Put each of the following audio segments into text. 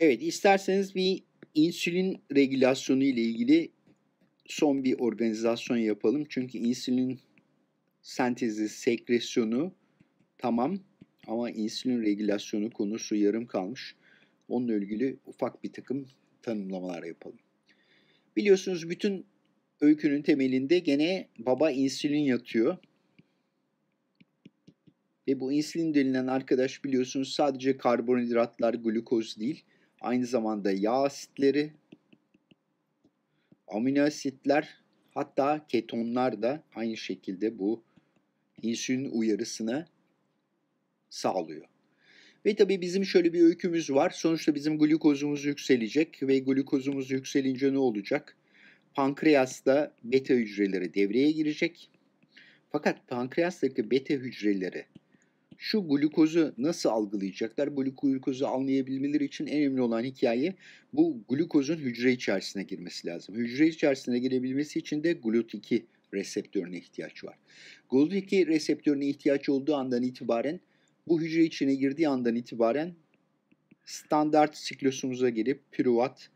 Evet isterseniz bir insülin regülasyonu ile ilgili son bir organizasyon yapalım. Çünkü insülin sentezi, sekresyonu tamam ama insülin regülasyonu konusu yarım kalmış. Onunla ilgili ufak bir takım tanımlamalar yapalım. Biliyorsunuz bütün öykünün temelinde gene baba insülin yatıyor. Ve bu insülin denilen arkadaş biliyorsunuz sadece karbonhidratlar, glukoz değil. Aynı zamanda yağ asitleri, amino asitler hatta ketonlar da aynı şekilde bu insülin uyarısını sağlıyor. Ve tabii bizim şöyle bir öykümüz var. Sonuçta bizim glukozumuz yükselecek ve glukozumuz yükselince ne olacak? Pankreasta beta hücreleri devreye girecek. Fakat pankreastaki beta hücreleri şu glukozu nasıl algılayacaklar? Bu glukozu anlayabilmeleri için en önemli olan hikaye bu glukozun hücre içerisine girmesi lazım. Hücre içerisine girebilmesi için de GLUT2 reseptörüne ihtiyaç var. GLUT2 reseptörüne ihtiyaç olduğu andan itibaren bu hücre içine girdiği andan itibaren standart siklosumuza girip piruvat,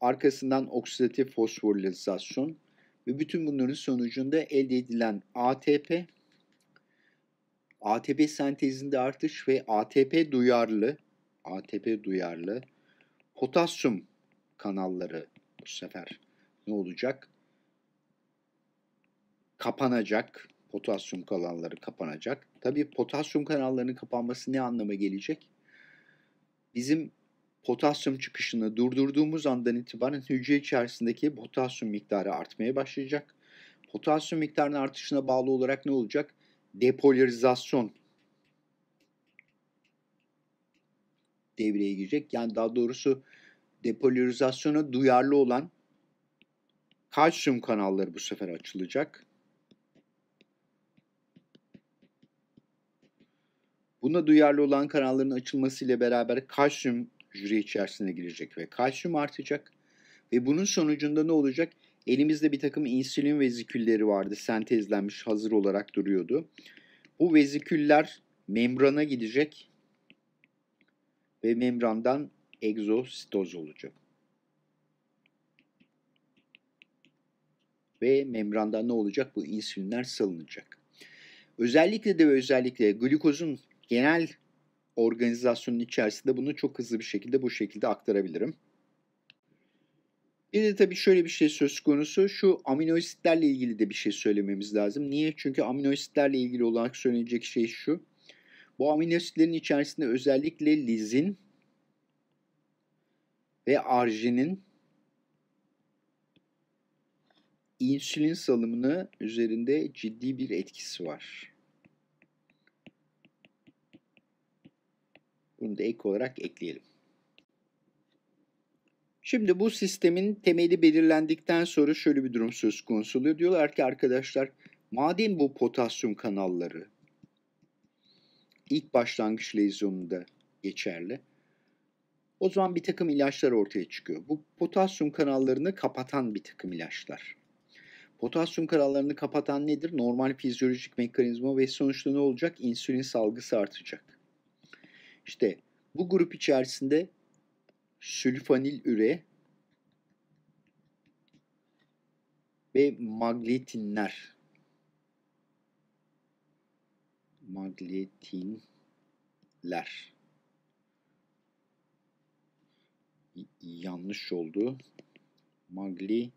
arkasından oksidatif fosforilizasyon ve bütün bunların sonucunda elde edilen ATP ATP sentezinde artış ve ATP duyarlı ATP duyarlı potasyum kanalları bu sefer ne olacak? Kapanacak. Potasyum kanalları kapanacak. Tabii potasyum kanallarının kapanması ne anlama gelecek? Bizim potasyum çıkışını durdurduğumuz andan itibaren hücre içerisindeki potasyum miktarı artmaya başlayacak. Potasyum miktarının artışına bağlı olarak ne olacak? depolarizasyon devreye girecek. Yani daha doğrusu depolarizasyona duyarlı olan kalsiyum kanalları bu sefer açılacak. Buna duyarlı olan kanalların açılmasıyla beraber kalsiyum jüri içerisine girecek ve kalsiyum artacak. Ve bunun sonucunda ne olacak? elimizde bir takım insülin vezikülleri vardı. Sentezlenmiş hazır olarak duruyordu. Bu veziküller membrana gidecek ve membrandan egzositoz olacak. Ve membrandan ne olacak? Bu insülinler salınacak. Özellikle de ve özellikle glukozun genel organizasyonun içerisinde bunu çok hızlı bir şekilde bu şekilde aktarabilirim. Bir de tabii şöyle bir şey söz konusu. Şu aminoasitlerle ilgili de bir şey söylememiz lazım. Niye? Çünkü aminoasitlerle ilgili olarak söylenecek şey şu. Bu aminoasitlerin içerisinde özellikle lizin ve arginin insülin salımını üzerinde ciddi bir etkisi var. Bunu da ek olarak ekleyelim. Şimdi bu sistemin temeli belirlendikten sonra şöyle bir durum söz konusu oluyor. Diyorlar ki arkadaşlar madem bu potasyum kanalları ilk başlangıç lezyonunda geçerli. O zaman bir takım ilaçlar ortaya çıkıyor. Bu potasyum kanallarını kapatan bir takım ilaçlar. Potasyum kanallarını kapatan nedir? Normal fizyolojik mekanizma ve sonuçta ne olacak? İnsülin salgısı artacak. İşte bu grup içerisinde sülfanil üre ve magletinler. Magletinler. Yanlış oldu. Magli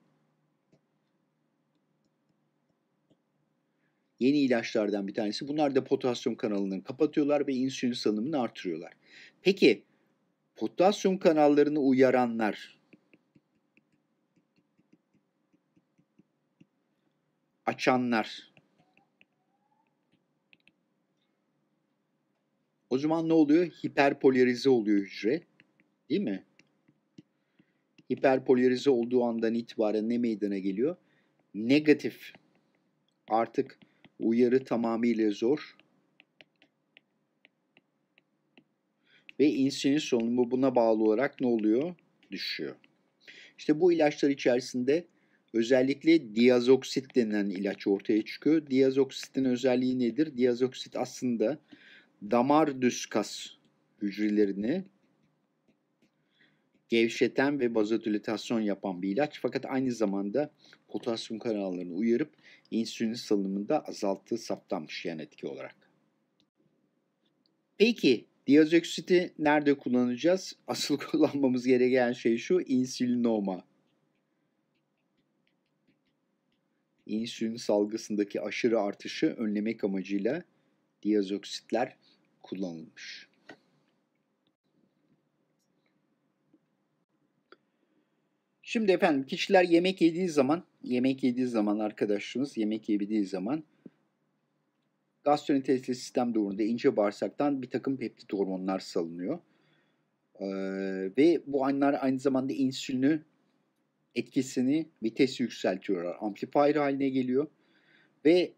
yeni ilaçlardan bir tanesi. Bunlar da potasyum kanalını kapatıyorlar ve insülin salınımını artırıyorlar. Peki potasyum kanallarını uyaranlar açanlar O zaman ne oluyor? Hiperpolarize oluyor hücre. Değil mi? Hiperpolarize olduğu andan itibaren ne meydana geliyor? Negatif. Artık uyarı tamamıyla zor. ve insülin solunumu buna bağlı olarak ne oluyor? Düşüyor. İşte bu ilaçlar içerisinde özellikle diazoksit denen ilaç ortaya çıkıyor. Diazoksitin özelliği nedir? Diazoksit aslında damar düz kas hücrelerini gevşeten ve bazodilatasyon yapan bir ilaç. Fakat aynı zamanda potasyum kanallarını uyarıp insülin salınımında azalttığı saptanmış yan etki olarak. Peki Diazoksiti nerede kullanacağız? Asıl kullanmamız gereken şey şu insülinoma. İnsülin salgısındaki aşırı artışı önlemek amacıyla diazoksitler kullanılmış. Şimdi efendim kişiler yemek yediği zaman, yemek yediği zaman arkadaşımız yemek yediği zaman gastrointestinal sistem doğrunda ince bağırsaktan bir takım peptit hormonlar salınıyor. Ee, ve bu anlar aynı zamanda insülini etkisini vitesi yükseltiyorlar. Amplifier haline geliyor. Ve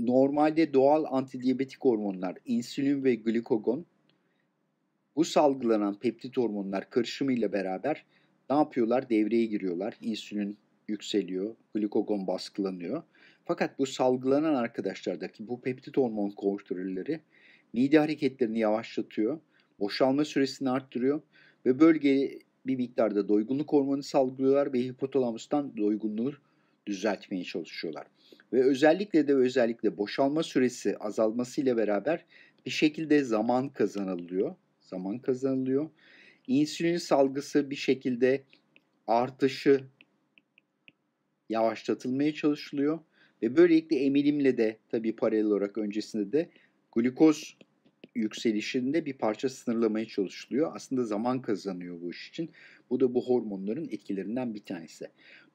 normalde doğal antidiyabetik hormonlar insülin ve glikogon bu salgılanan peptit hormonlar karışımıyla beraber ne yapıyorlar? Devreye giriyorlar. İnsülin yükseliyor, glikogon baskılanıyor fakat bu salgılanan arkadaşlardaki bu peptit hormon kokteyilleri mide hareketlerini yavaşlatıyor, boşalma süresini arttırıyor ve bölgeye bir miktarda doygunluk hormonu salgılıyorlar ve hipotalamustan doygunluğu düzeltmeye çalışıyorlar. Ve özellikle de özellikle boşalma süresi azalmasıyla beraber bir şekilde zaman kazanılıyor. Zaman kazanılıyor. İnsülin salgısı bir şekilde artışı yavaşlatılmaya çalışılıyor ve böylelikle emilimle de tabii paralel olarak öncesinde de glukoz yükselişinde bir parça sınırlamaya çalışılıyor. Aslında zaman kazanıyor bu iş için. Bu da bu hormonların etkilerinden bir tanesi.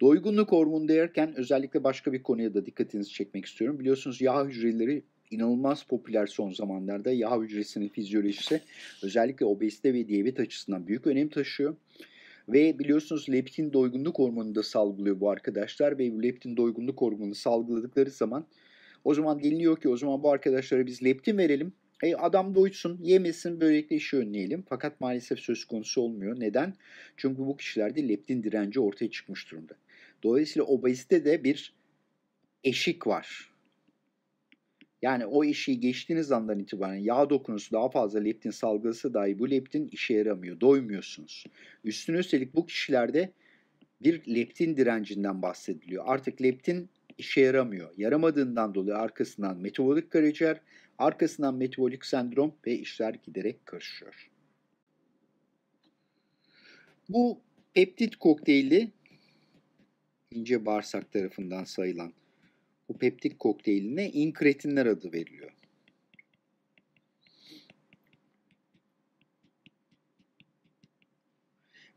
Doygunluk hormonu derken özellikle başka bir konuya da dikkatinizi çekmek istiyorum. Biliyorsunuz yağ hücreleri inanılmaz popüler son zamanlarda. Yağ hücresinin fizyolojisi özellikle obezite ve diyabet açısından büyük önem taşıyor. Ve biliyorsunuz leptin doygunluk hormonunu da salgılıyor bu arkadaşlar. Ve bu leptin doygunluk hormonunu salgıladıkları zaman o zaman deniliyor ki o zaman bu arkadaşlara biz leptin verelim. E, adam doysun, yemesin, böylelikle işi önleyelim. Fakat maalesef söz konusu olmuyor. Neden? Çünkü bu kişilerde leptin direnci ortaya çıkmış durumda. Dolayısıyla obezite de bir eşik var. Yani o işi geçtiğiniz andan itibaren yağ dokunusu daha fazla leptin salgısı dahi bu leptin işe yaramıyor. Doymuyorsunuz. Üstüne üstelik bu kişilerde bir leptin direncinden bahsediliyor. Artık leptin işe yaramıyor. Yaramadığından dolayı arkasından metabolik karaciğer, arkasından metabolik sendrom ve işler giderek karışıyor. Bu peptit kokteyli ince bağırsak tarafından sayılan bu peptik kokteyline inkretinler adı veriliyor.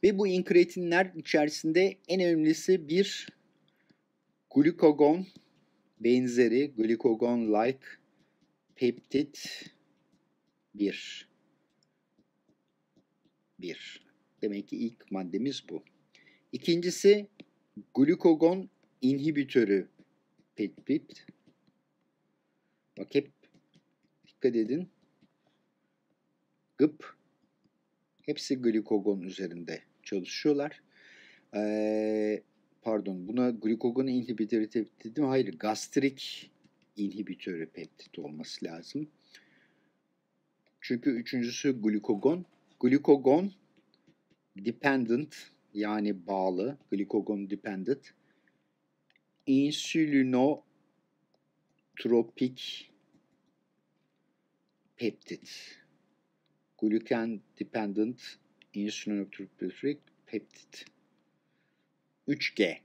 Ve bu inkretinler içerisinde en önemlisi bir glukagon benzeri glukagon-like peptit 1. 1. Demek ki ilk maddemiz bu. İkincisi glukagon inhibitörü pip pip. Bak hep dikkat edin. Gıp. Hepsi glikogon üzerinde çalışıyorlar. Ee, pardon buna glikogon inhibitörü dedim. Hayır gastrik inhibitörü peptit olması lazım. Çünkü üçüncüsü glikogon. Glikogon dependent yani bağlı. Glikogon dependent insülinotropik peptit. Glucan dependent insulinotropik peptit. 3G.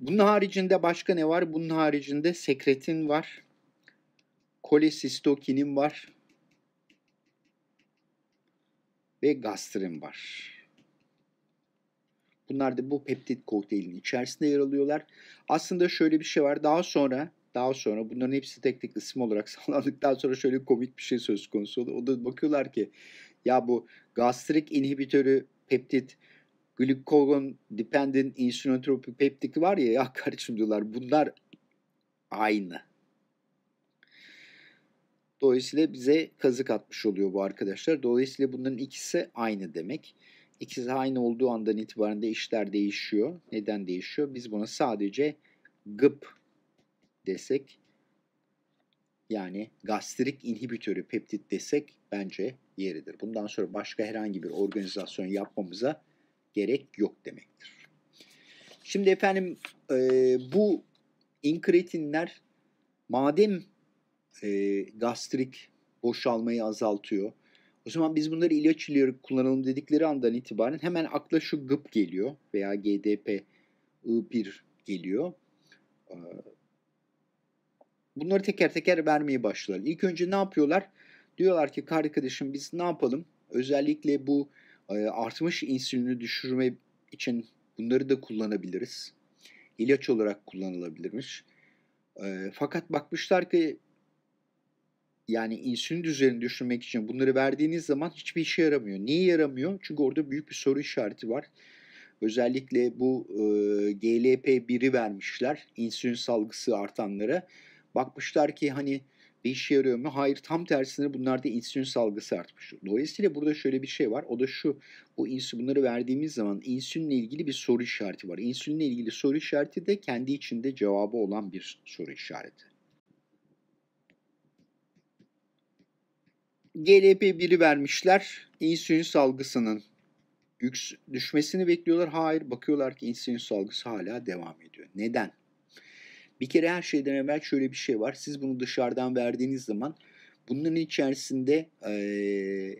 Bunun haricinde başka ne var? Bunun haricinde sekretin var. Kolesistokinin var. Ve gastrin var. Bunlar da bu peptit kokteylin içerisinde yer alıyorlar. Aslında şöyle bir şey var. Daha sonra daha sonra bunların hepsi tek tek isim olarak sağlandıktan sonra şöyle komik bir şey söz konusu oldu. O da bakıyorlar ki ya bu gastrik inhibitörü peptit glukagon dependent insinotropi peptik var ya ya kardeşim diyorlar bunlar aynı. Dolayısıyla bize kazık atmış oluyor bu arkadaşlar. Dolayısıyla bunların ikisi aynı demek. İkisi aynı olduğu andan itibaren de işler değişiyor. Neden değişiyor? Biz buna sadece GIP desek yani gastrik inhibitörü peptit desek bence yeridir. Bundan sonra başka herhangi bir organizasyon yapmamıza gerek yok demektir. Şimdi efendim e, bu inkretinler madem e, gastrik boşalmayı azaltıyor, o zaman biz bunları ilaç olarak kullanalım dedikleri andan itibaren hemen akla şu GIP geliyor veya GDP I1 geliyor. Ee, bunları teker teker vermeye başlıyorlar. İlk önce ne yapıyorlar? Diyorlar ki kardeşim biz ne yapalım? Özellikle bu e, artmış insülini düşürme için bunları da kullanabiliriz. İlaç olarak kullanılabilirmiş. Ee, fakat bakmışlar ki yani insülin düzenini düşünmek için bunları verdiğiniz zaman hiçbir işe yaramıyor. Niye yaramıyor? Çünkü orada büyük bir soru işareti var. Özellikle bu e, GLP-1'i vermişler insülin salgısı artanlara. Bakmışlar ki hani bir işe yarıyor mu? Hayır tam tersine bunlarda insülin salgısı artmış. Dolayısıyla burada şöyle bir şey var. O da şu bu insülin bunları verdiğimiz zaman insülinle ilgili bir soru işareti var. İnsülinle ilgili soru işareti de kendi içinde cevabı olan bir soru işareti. GLP-1'i vermişler. İnsülin salgısının düşmesini bekliyorlar. Hayır bakıyorlar ki insülin salgısı hala devam ediyor. Neden? Bir kere her şeyden evvel şöyle bir şey var. Siz bunu dışarıdan verdiğiniz zaman bunların içerisinde ee,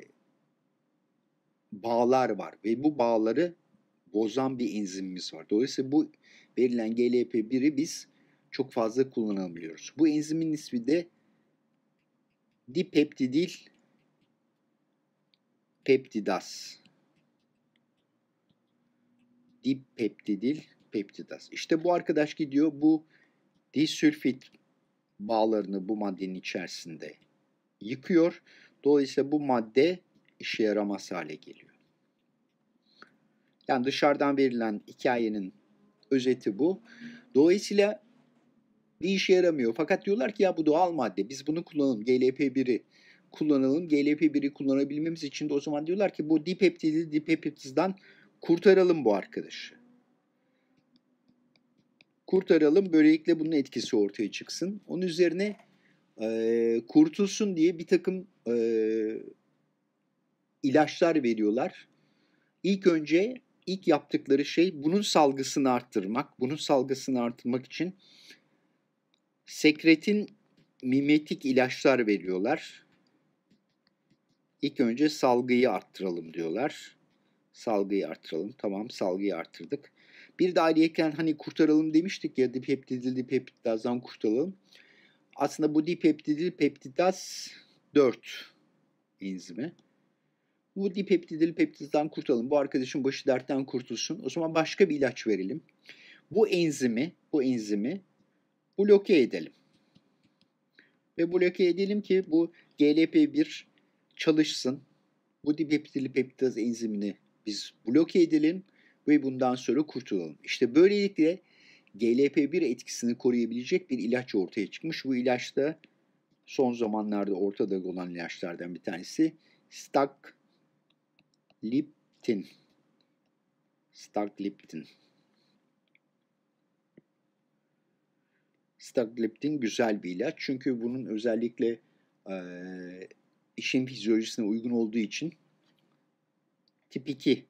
bağlar var ve bu bağları bozan bir enzimimiz var. Dolayısıyla bu verilen GLP-1'i biz çok fazla kullanabiliyoruz. Bu enzimin ismi de dipeptidil peptidaz. Dipeptidil peptidaz. İşte bu arkadaş gidiyor bu disülfit bağlarını bu maddenin içerisinde yıkıyor. Dolayısıyla bu madde işe yaramaz hale geliyor. Yani dışarıdan verilen hikayenin özeti bu. Dolayısıyla bir işe yaramıyor. Fakat diyorlar ki ya bu doğal madde biz bunu kullanalım. GLP-1'i kullanalım. GLP-1'i kullanabilmemiz için de o zaman diyorlar ki bu dipeptidi dipeptizden kurtaralım bu arkadaşı. Kurtaralım böylelikle bunun etkisi ortaya çıksın. Onun üzerine e, kurtulsun diye bir takım e, ilaçlar veriyorlar. İlk önce ilk yaptıkları şey bunun salgısını arttırmak. Bunun salgısını arttırmak için sekretin mimetik ilaçlar veriyorlar. İlk önce salgıyı arttıralım diyorlar. Salgıyı arttıralım. Tamam salgıyı arttırdık. Bir de ayrıyeten hani kurtaralım demiştik ya dipeptidil dipeptidazdan kurtaralım. Aslında bu dipeptidil peptidaz 4 enzimi. Bu dipeptidil peptidazdan kurtaralım. Bu arkadaşın başı dertten kurtulsun. O zaman başka bir ilaç verelim. Bu enzimi, bu enzimi bloke edelim. Ve bloke edelim ki bu GLP-1 çalışsın. Bu dipeptilipeptaz enzimini biz bloke edelim ve bundan sonra kurtulalım. İşte böylelikle GLP-1 etkisini koruyabilecek bir ilaç ortaya çıkmış. Bu ilaç da son zamanlarda ortada olan ilaçlardan bir tanesi Stagliptin. Stagliptin. Stagliptin güzel bir ilaç çünkü bunun özellikle e, işin fizyolojisine uygun olduğu için tip 2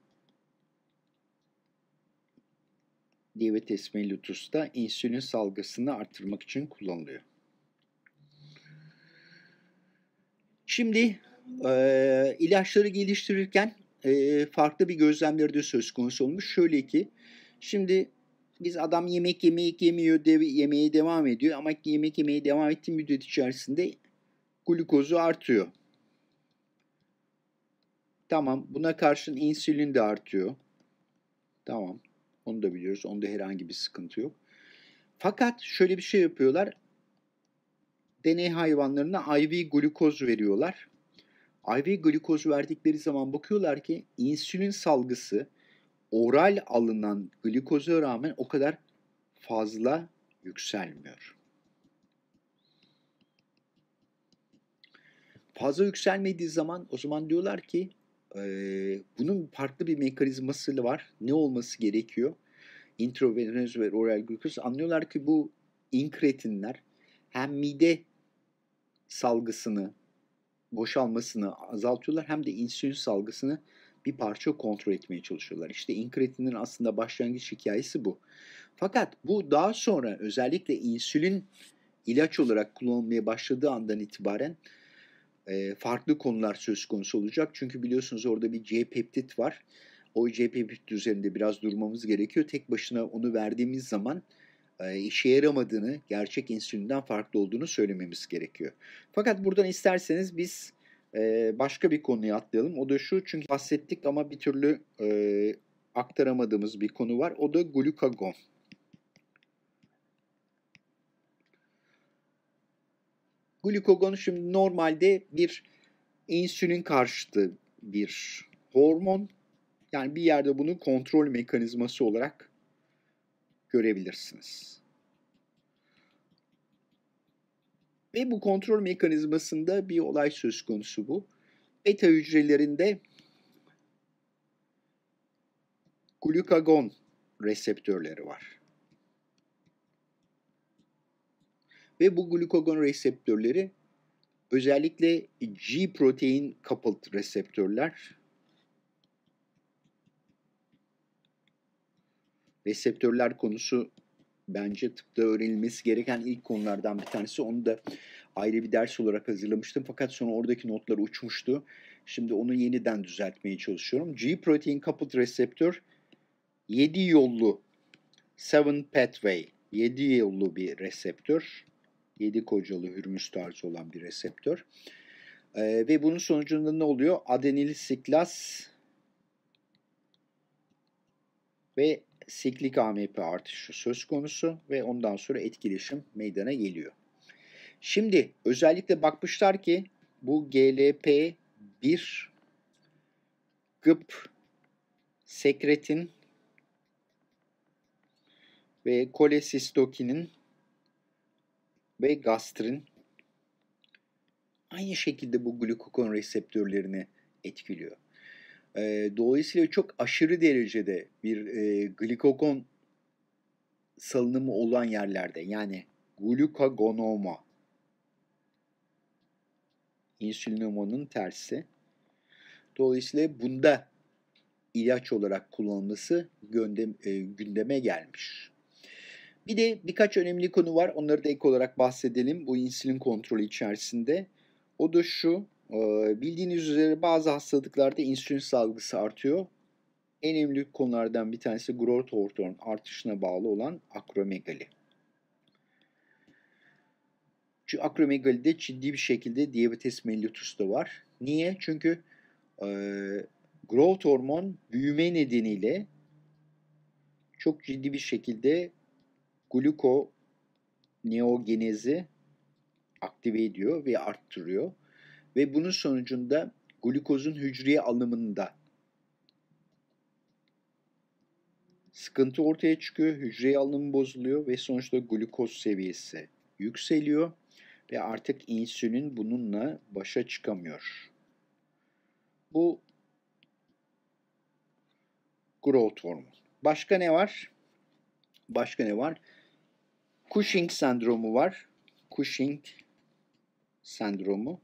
diabetes mellitus da insülin salgısını artırmak için kullanılıyor. Şimdi e, ilaçları geliştirirken e, farklı bir gözlemleri de söz konusu olmuş. Şöyle ki şimdi biz adam yemek yemek yemiyor, de, yemeye devam ediyor ama yemek yemeye devam ettiği müddet içerisinde glukozu artıyor. Tamam buna karşın insülin de artıyor. Tamam onu da biliyoruz. Onda herhangi bir sıkıntı yok. Fakat şöyle bir şey yapıyorlar. Deney hayvanlarına IV glukoz veriyorlar. IV glukoz verdikleri zaman bakıyorlar ki insülin salgısı oral alınan glikoza rağmen o kadar fazla yükselmiyor. Fazla yükselmediği zaman o zaman diyorlar ki bunun farklı bir mekanizması var. Ne olması gerekiyor? Intravenöz ve oral glukoz anlıyorlar ki bu inkretinler hem mide salgısını boşalmasını azaltıyorlar hem de insülin salgısını bir parça kontrol etmeye çalışıyorlar. İşte inkretinin aslında başlangıç hikayesi bu. Fakat bu daha sonra özellikle insülin ilaç olarak kullanılmaya başladığı andan itibaren e, farklı konular söz konusu olacak. Çünkü biliyorsunuz orada bir C-peptit var. O C-peptit üzerinde biraz durmamız gerekiyor. Tek başına onu verdiğimiz zaman e, işe yaramadığını, gerçek insülinden farklı olduğunu söylememiz gerekiyor. Fakat buradan isterseniz biz e, başka bir konuya atlayalım. O da şu çünkü bahsettik ama bir türlü aktaramadığımız bir konu var. O da glukagon. Glukagon şimdi normalde bir insülin karşıtı bir hormon. Yani bir yerde bunu kontrol mekanizması olarak görebilirsiniz. Ve bu kontrol mekanizmasında bir olay söz konusu bu. Beta hücrelerinde glukagon reseptörleri var. Ve bu glukagon reseptörleri özellikle G protein coupled reseptörler reseptörler konusu bence tıpta öğrenilmesi gereken ilk konulardan bir tanesi. Onu da ayrı bir ders olarak hazırlamıştım. Fakat sonra oradaki notlar uçmuştu. Şimdi onu yeniden düzeltmeye çalışıyorum. G protein coupled reseptör 7 yollu 7 pathway 7 yollu bir reseptör. 7 kocalı hürmüz tarzı olan bir reseptör. E, ve bunun sonucunda ne oluyor? Adenil siklas ve siklik AMP artışı söz konusu ve ondan sonra etkileşim meydana geliyor. Şimdi özellikle bakmışlar ki bu GLP-1 GIP sekretin ve kolesistokinin ve gastrin aynı şekilde bu glukokon reseptörlerini etkiliyor. E, dolayısıyla çok aşırı derecede bir e, glukokon salınımı olan yerlerde yani glukagonoma insülinomanın tersi. Dolayısıyla bunda ilaç olarak kullanılması e, gündeme gelmiş. Bir de birkaç önemli konu var. Onları da ek olarak bahsedelim bu insülin kontrolü içerisinde. O da şu. E, bildiğiniz üzere bazı hastalıklarda insülin salgısı artıyor. En önemli konulardan bir tanesi growth hormonun artışına bağlı olan akromegali. Çünkü akromegalide ciddi bir şekilde diyabetes mellitus da var. Niye? Çünkü e, growth hormon büyüme nedeniyle çok ciddi bir şekilde gluko neogenezi aktive ediyor ve arttırıyor. Ve bunun sonucunda glukozun hücreye alımında sıkıntı ortaya çıkıyor. Hücreye alımı bozuluyor ve sonuçta glukoz seviyesi yükseliyor ve artık insülin bununla başa çıkamıyor. Bu growth hormonu. Başka ne var? Başka ne var? Cushing sendromu var. Cushing sendromu.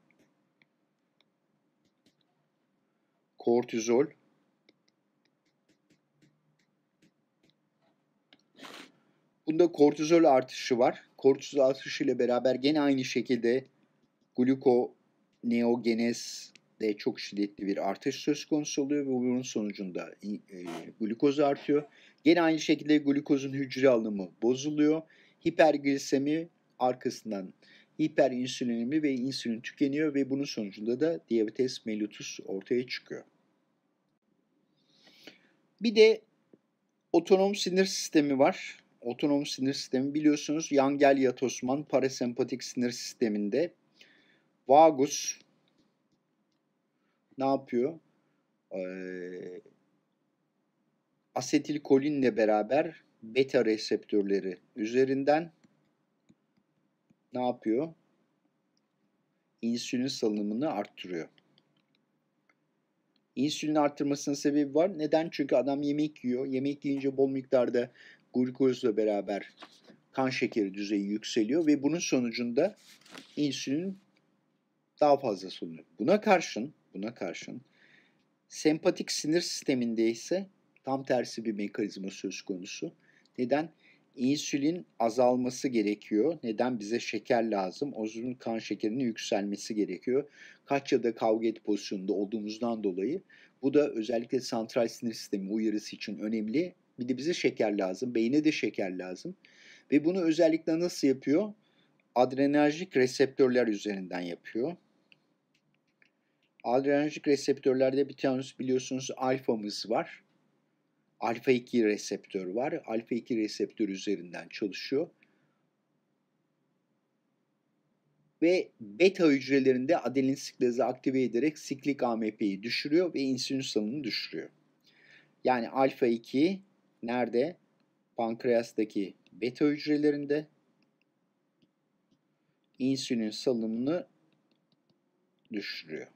Kortizol. Bunda kortizol artışı var. Kortizol artışı ile beraber gene aynı şekilde glukoneogenez de çok şiddetli bir artış söz konusu oluyor ve bunun sonucunda e, e, glukoz artıyor. Gene aynı şekilde glukozun hücre alımı bozuluyor hiperglisemi arkasından hiperünsülinemi ve insülin tükeniyor ve bunun sonucunda da diyabetes mellitus ortaya çıkıyor. Bir de otonom sinir sistemi var. Otonom sinir sistemi biliyorsunuz Yangel Yatosman parasempatik sinir sisteminde vagus ne yapıyor? Ee, asetilkolinle beraber beta reseptörleri üzerinden ne yapıyor? İnsülin salınımını arttırıyor. İnsülin arttırmasının sebebi var. Neden? Çünkü adam yemek yiyor. Yemek yiyince bol miktarda glukozla beraber kan şekeri düzeyi yükseliyor ve bunun sonucunda insülin daha fazla salınıyor. Buna karşın, buna karşın sempatik sinir sisteminde ise tam tersi bir mekanizma söz konusu. Neden? İnsülin azalması gerekiyor. Neden? Bize şeker lazım. O zaman kan şekerinin yükselmesi gerekiyor. Kaç ya da kavga et pozisyonunda olduğumuzdan dolayı. Bu da özellikle santral sinir sistemi uyarısı için önemli. Bir de bize şeker lazım. Beyne de şeker lazım. Ve bunu özellikle nasıl yapıyor? Adrenerjik reseptörler üzerinden yapıyor. Adrenerjik reseptörlerde bir tanesi biliyorsunuz alfamız var alfa 2 reseptör var. Alfa 2 reseptör üzerinden çalışıyor. Ve beta hücrelerinde adenin siklazı aktive ederek siklik AMP'yi düşürüyor ve insülin salınımını düşürüyor. Yani alfa 2 nerede? Pankreastaki beta hücrelerinde insülin salınımını düşürüyor.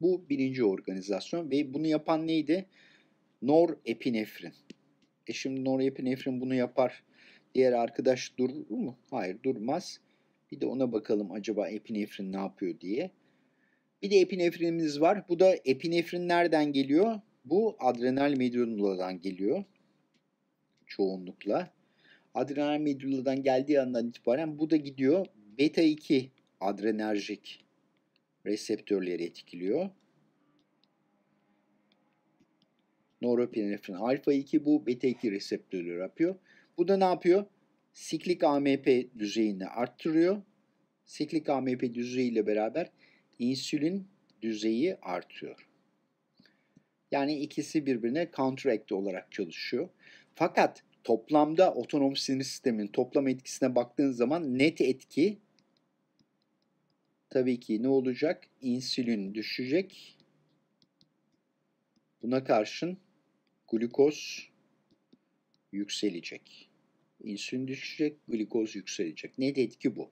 Bu birinci organizasyon ve bunu yapan neydi? norepinefrin. E şimdi norepinefrin bunu yapar. Diğer arkadaş durur mu? Hayır durmaz. Bir de ona bakalım acaba epinefrin ne yapıyor diye. Bir de epinefrinimiz var. Bu da epinefrin nereden geliyor? Bu adrenal medyulundan geliyor. Çoğunlukla. Adrenal medyuladan geldiği andan itibaren bu da gidiyor. Beta 2 adrenerjik reseptörleri etkiliyor. Norepinefrin alfa 2 bu beta 2 reseptörü yapıyor. Bu da ne yapıyor? Siklik AMP düzeyini arttırıyor. Siklik AMP düzeyiyle beraber insülin düzeyi artıyor. Yani ikisi birbirine counteract olarak çalışıyor. Fakat toplamda otonom sinir sistemin toplam etkisine baktığın zaman net etki tabii ki ne olacak? İnsülin düşecek. Buna karşın glukoz yükselecek. İnsülin düşecek, glukoz yükselecek. Ne dedi ki bu?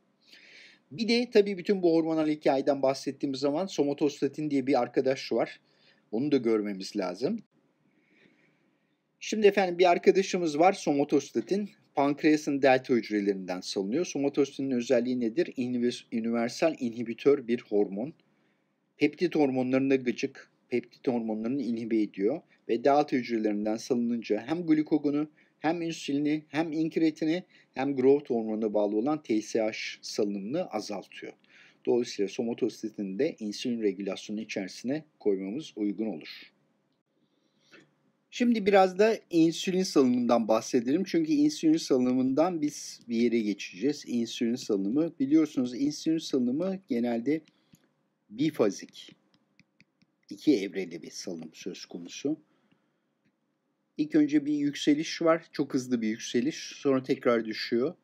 Bir de tabii bütün bu hormonal hikayeden bahsettiğimiz zaman somatostatin diye bir arkadaş var. Onu da görmemiz lazım. Şimdi efendim bir arkadaşımız var somatostatin. Pankreasın delta hücrelerinden salınıyor. Somatostatinin özelliği nedir? Universal inhibitör bir hormon. Peptit hormonlarına gıcık, peptit hormonlarını inhibe ediyor ve delta hücrelerinden salınınca hem glukogonu hem insülini hem inkretini hem growth hormonuna bağlı olan TSH salınımını azaltıyor. Dolayısıyla somatostatini de insülin regülasyonu içerisine koymamız uygun olur. Şimdi biraz da insülin salınımından bahsedelim. Çünkü insülin salınımından biz bir yere geçeceğiz. İnsülin salınımı biliyorsunuz insülin salınımı genelde bifazik iki evreli bir salınım söz konusu. İlk önce bir yükseliş var. Çok hızlı bir yükseliş. Sonra tekrar düşüyor.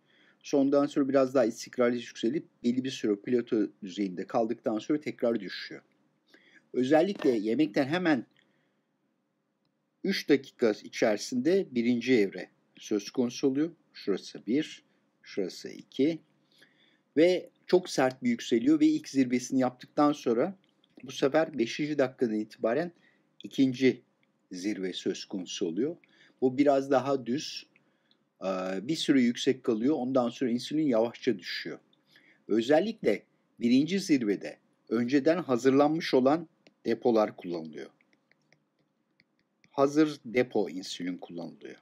Sondan sonra biraz daha istikrarlı yükselip belli bir süre plato düzeyinde kaldıktan sonra tekrar düşüyor. Özellikle yemekten hemen 3 dakika içerisinde birinci evre söz konusu oluyor. Şurası 1, şurası 2 ve çok sert bir yükseliyor ve ilk zirvesini yaptıktan sonra bu sefer 5. dakikadan itibaren ikinci zirve söz konusu oluyor. Bu biraz daha düz. Bir süre yüksek kalıyor. Ondan sonra insülin yavaşça düşüyor. Özellikle birinci zirvede önceden hazırlanmış olan depolar kullanılıyor. Hazır depo insülin kullanılıyor.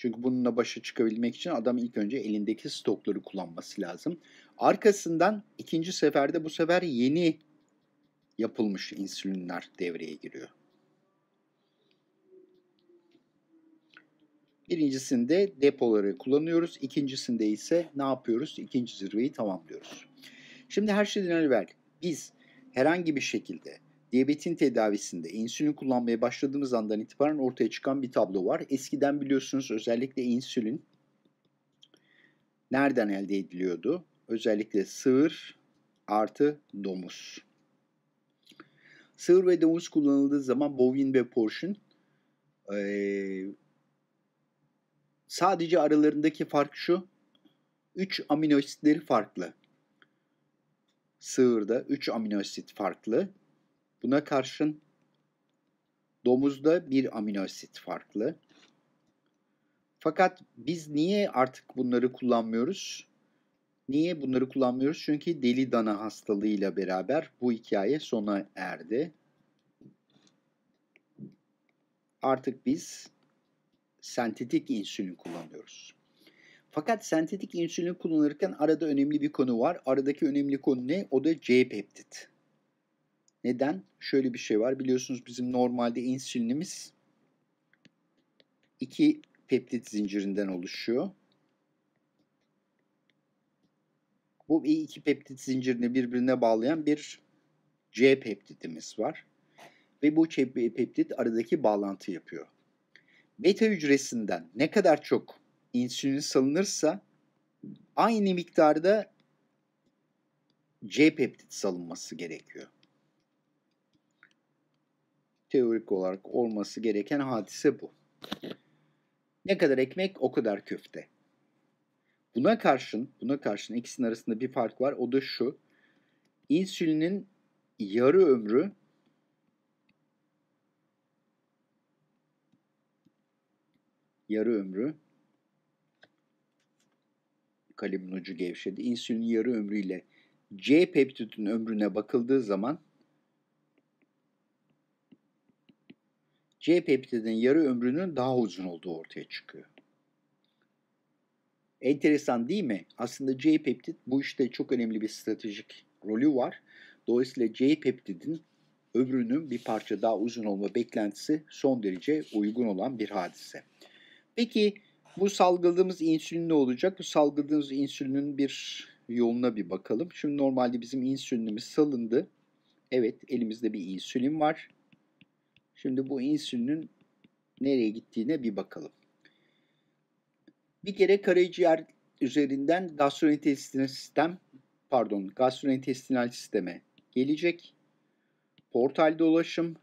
Çünkü bununla başa çıkabilmek için adam ilk önce elindeki stokları kullanması lazım. Arkasından ikinci seferde bu sefer yeni yapılmış insülinler devreye giriyor. Birincisinde depoları kullanıyoruz. İkincisinde ise ne yapıyoruz? İkinci zirveyi tamamlıyoruz. Şimdi her şeyden evvel biz herhangi bir şekilde diyabetin tedavisinde insülin kullanmaya başladığımız andan itibaren ortaya çıkan bir tablo var. Eskiden biliyorsunuz özellikle insülin nereden elde ediliyordu? Özellikle sığır artı domuz. Sığır ve domuz kullanıldığı zaman bovin ve portion ee, sadece aralarındaki fark şu. 3 amino asitleri farklı. Sığırda 3 amino asit farklı Buna karşın domuzda bir amino asit farklı. Fakat biz niye artık bunları kullanmıyoruz? Niye bunları kullanmıyoruz? Çünkü deli dana hastalığıyla beraber bu hikaye sona erdi. Artık biz sentetik insülin kullanıyoruz. Fakat sentetik insülin kullanırken arada önemli bir konu var. Aradaki önemli konu ne? O da C-peptit. Neden? Şöyle bir şey var. Biliyorsunuz bizim normalde insülinimiz iki peptit zincirinden oluşuyor. Bu iki peptit zincirini birbirine bağlayan bir C peptitimiz var. Ve bu peptit aradaki bağlantı yapıyor. Beta hücresinden ne kadar çok insülin salınırsa aynı miktarda C peptit salınması gerekiyor teorik olarak olması gereken hadise bu. Ne kadar ekmek o kadar köfte. Buna karşın, buna karşın ikisinin arasında bir fark var. O da şu. İnsülinin yarı ömrü yarı ömrü kalemin ucu gevşedi. İnsülinin yarı ömrüyle C peptidin ömrüne bakıldığı zaman C peptidinin yarı ömrünün daha uzun olduğu ortaya çıkıyor. Enteresan değil mi? Aslında C peptit bu işte çok önemli bir stratejik rolü var. Dolayısıyla C peptidin ömrünün bir parça daha uzun olma beklentisi son derece uygun olan bir hadise. Peki bu salgıladığımız insülin ne olacak? Bu salgıladığımız insülinin bir yoluna bir bakalım. Şimdi normalde bizim insülinimiz salındı. Evet elimizde bir insülin var. Şimdi bu insülinin nereye gittiğine bir bakalım. Bir kere karaciğer üzerinden gastrointestinal sistem pardon gastrointestinal sisteme gelecek. Portal dolaşım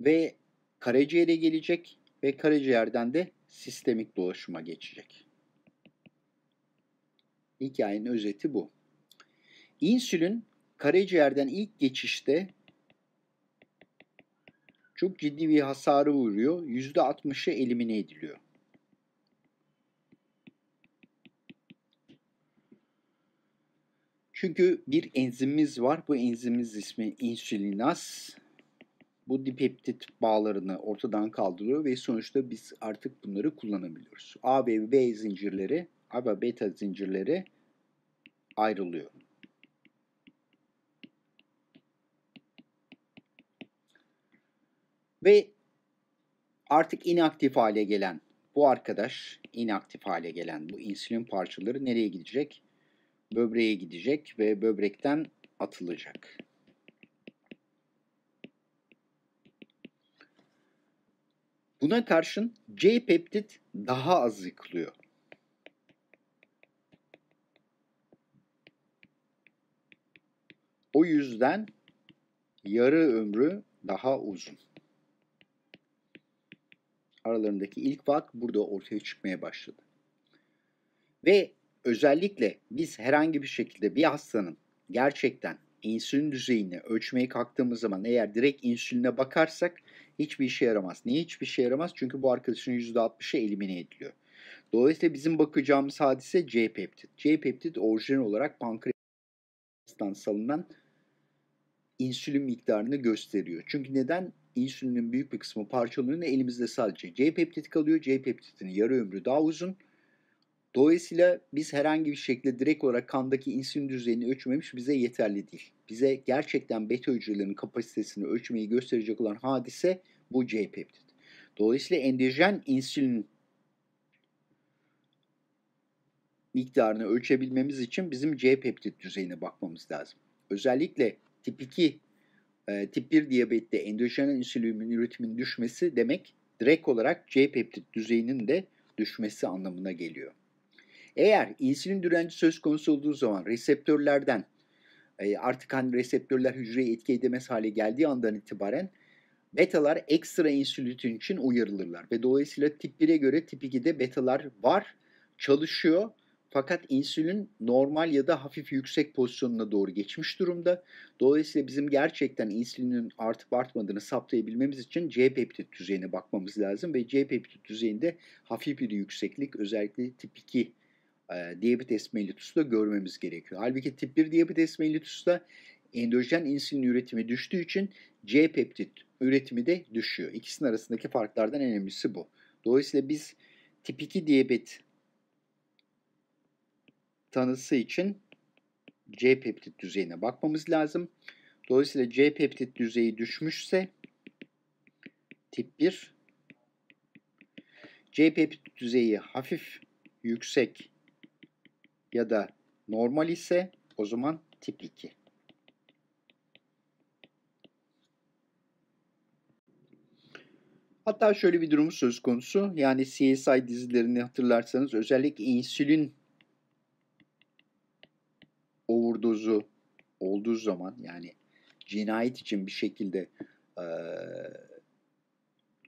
ve karaciğere gelecek ve karaciğerden de sistemik dolaşıma geçecek. Hikayenin özeti bu. İnsülin karaciğerden ilk geçişte çok ciddi bir hasarı uğruyor. %60'ı elimine ediliyor. Çünkü bir enzimimiz var. Bu enzimimiz ismi insülinaz. Bu dipeptit bağlarını ortadan kaldırıyor ve sonuçta biz artık bunları kullanabiliyoruz. A ve B zincirleri, A ve beta zincirleri ayrılıyor. Ve artık inaktif hale gelen bu arkadaş inaktif hale gelen bu insülin parçaları nereye gidecek? Böbreğe gidecek ve böbrekten atılacak. Buna karşın C-peptit daha az yıkılıyor. O yüzden yarı ömrü daha uzun aralarındaki ilk fark burada ortaya çıkmaya başladı. Ve özellikle biz herhangi bir şekilde bir hastanın gerçekten insülin düzeyini ölçmeye kalktığımız zaman eğer direkt insüline bakarsak hiçbir işe yaramaz. Niye hiçbir işe yaramaz? Çünkü bu arkadaşın %60'ı elimine ediliyor. Dolayısıyla bizim bakacağımız hadise C-peptit. C-peptit orijinal olarak pankreastan salınan insülin miktarını gösteriyor. Çünkü neden? insülinin büyük bir kısmı parçalanıyor elimizde sadece C peptidi kalıyor. C peptidinin yarı ömrü daha uzun. Dolayısıyla biz herhangi bir şekilde direkt olarak kandaki insülin düzeyini ölçmemiş bize yeterli değil. Bize gerçekten beta hücrelerin kapasitesini ölçmeyi gösterecek olan hadise bu C peptid. Dolayısıyla endojen insülin miktarını ölçebilmemiz için bizim C peptit düzeyine bakmamız lazım. Özellikle tip 2 e, tip 1 diyabette endojen insülinin üretiminin düşmesi demek direkt olarak C-peptit düzeyinin de düşmesi anlamına geliyor. Eğer insülin direnci söz konusu olduğu zaman reseptörlerden e, artık hani reseptörler hücreye etki edemez hale geldiği andan itibaren betalar ekstra insülin için uyarılırlar. Ve dolayısıyla tip 1'e göre tip 2'de betalar var, çalışıyor fakat insülin normal ya da hafif yüksek pozisyonuna doğru geçmiş durumda. Dolayısıyla bizim gerçekten insülinin artıp artmadığını saptayabilmemiz için C-peptit düzeyine bakmamız lazım. Ve C-peptit düzeyinde hafif bir yükseklik özellikle tip 2 e, diabetes mellitus'ta görmemiz gerekiyor. Halbuki tip 1 diabetes mellitus'ta endojen insülin üretimi düştüğü için C-peptit üretimi de düşüyor. İkisinin arasındaki farklardan en önemlisi bu. Dolayısıyla biz tip 2 diyabet tanısı için C-peptit düzeyine bakmamız lazım. Dolayısıyla C-peptit düzeyi düşmüşse tip 1 C-peptit düzeyi hafif yüksek ya da normal ise o zaman tip 2. Hatta şöyle bir durum söz konusu. Yani CSI dizilerini hatırlarsanız özellikle insülin ordusu olduğu zaman yani cinayet için bir şekilde e,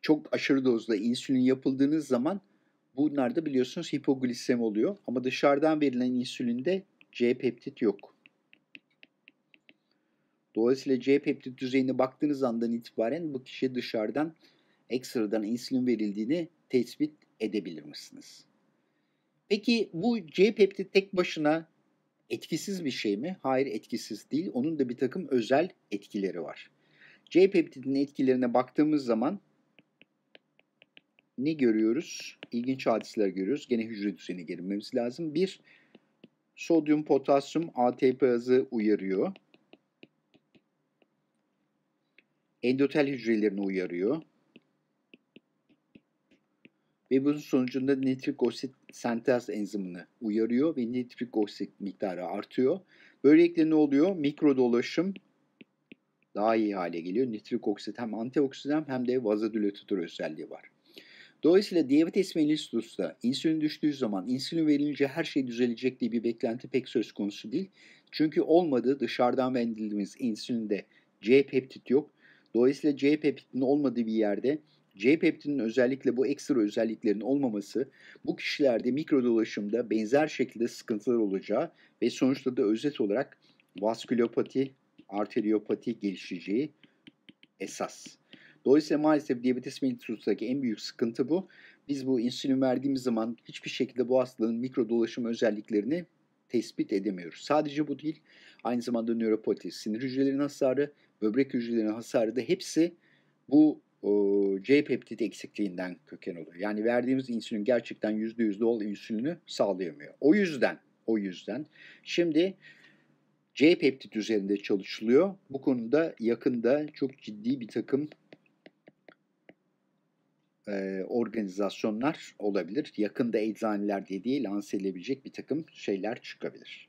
çok aşırı dozda insülin yapıldığınız zaman bunlarda biliyorsunuz hipoglisem oluyor. Ama dışarıdan verilen insülinde C-peptit yok. Dolayısıyla C-peptit düzeyine baktığınız andan itibaren bu kişi dışarıdan ekstradan insülin verildiğini tespit edebilir misiniz? Peki bu C-peptit tek başına etkisiz bir şey mi? Hayır etkisiz değil. Onun da bir takım özel etkileri var. C-peptidin etkilerine baktığımız zaman ne görüyoruz? İlginç hadiseler görüyoruz. Gene hücre düzeni girmemiz lazım. Bir, sodyum, potasyum, ATPazı uyarıyor. Endotel hücrelerini uyarıyor ve bunun sonucunda nitrik oksit sentez enzimini uyarıyor ve nitrik oksit miktarı artıyor. Böylelikle ne oluyor? Mikro dolaşım daha iyi hale geliyor. Nitrik oksit hem antioksidan hem de vazodilatör özelliği var. Dolayısıyla diabetes mellitus'ta insülin düştüğü zaman insülin verilince her şey düzelecek diye bir beklenti pek söz konusu değil. Çünkü olmadı dışarıdan verildiğimiz insülinde C peptit yok. Dolayısıyla C peptinin olmadığı bir yerde C-peptinin özellikle bu ekstra özelliklerin olmaması bu kişilerde mikro dolaşımda benzer şekilde sıkıntılar olacağı ve sonuçta da özet olarak vaskülopati, arteriyopati gelişeceği esas. Dolayısıyla maalesef diyabetes mellitus'taki en büyük sıkıntı bu. Biz bu insülin verdiğimiz zaman hiçbir şekilde bu hastalığın mikro dolaşım özelliklerini tespit edemiyoruz. Sadece bu değil, aynı zamanda nöropati, sinir hücrelerinin hasarı, böbrek hücrelerinin hasarı da hepsi bu C-peptidi eksikliğinden köken oluyor. Yani verdiğimiz insülin gerçekten yüzde yüz doğal insülini sağlayamıyor. O yüzden, o yüzden şimdi C-peptit üzerinde çalışılıyor. Bu konuda yakında çok ciddi bir takım e, organizasyonlar olabilir. Yakında eczaneler diye lanse edilebilecek bir takım şeyler çıkabilir.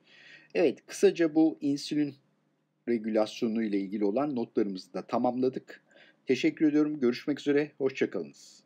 Evet kısaca bu insülin regülasyonu ile ilgili olan notlarımızı da tamamladık. Teşekkür ediyorum. Görüşmek üzere. Hoşçakalınız.